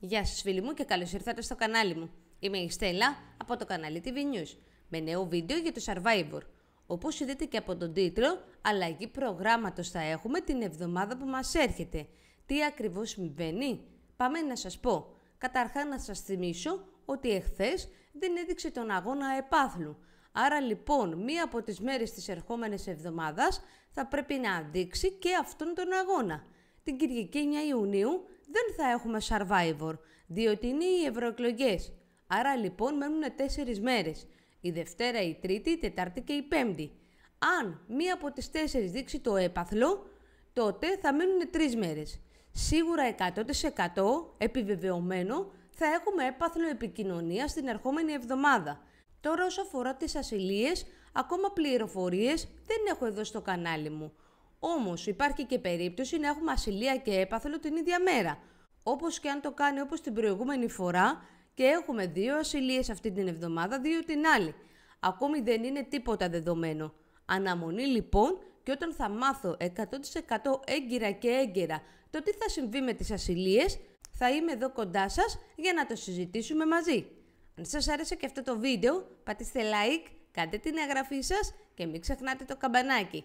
Γεια σας φίλοι μου και καλώς ήρθατε στο κανάλι μου. Είμαι η Στέλλα από το κανάλι TV News με νέο βίντεο για το Survivor. Όπως είδατε και από τον τίτλο, αλλαγή προγράμματος θα έχουμε την εβδομάδα που μας έρχεται. Τι ακριβώς συμβαίνει? Πάμε να σας πω. Καταρχά να σας θυμίσω ότι εχθές δεν έδειξε τον αγώνα επάθλου. Άρα λοιπόν μία από τις μέρες της ερχόμενης εβδομάδας θα πρέπει να δείξει και αυτόν τον αγώνα. Την Κυριακή 9 Ιουνίου δεν θα έχουμε Survivor, διότι είναι οι ευρωεκλογές. Άρα λοιπόν μένουν τέσσερις μέρες. Η Δευτέρα, η Τρίτη, η Τετάρτη και η Πέμπτη. Αν μία από τις τέσσερις δείξει το έπαθλο, τότε θα μείνουν τρεις μέρες. Σίγουρα 100% επιβεβαιωμένο θα έχουμε έπαθλο επικοινωνία στην ερχόμενη εβδομάδα. Τώρα όσο αφορά τις ασυλίες, ακόμα πληροφορίες δεν έχω εδώ στο κανάλι μου. Όμως υπάρχει και περίπτωση να έχουμε ασυλία και έπαθλο την ίδια μέρα. όπως και αν το κάνει όπως την προηγούμενη φορά και έχουμε δύο ασυλίες αυτή την εβδομάδα, δύο την άλλη. Ακόμη δεν είναι τίποτα δεδομένο. Αναμονή λοιπόν και όταν θα μάθω 100% έγκυρα και έγκαιρα το τι θα συμβεί με τις ασυλίες, θα είμαι εδώ κοντά σας για να το συζητήσουμε μαζί. Αν σας άρεσε και αυτό το βίντεο, πατήστε like, κάντε την εγγραφή σας και μην ξεχνάτε το καμπανάκι.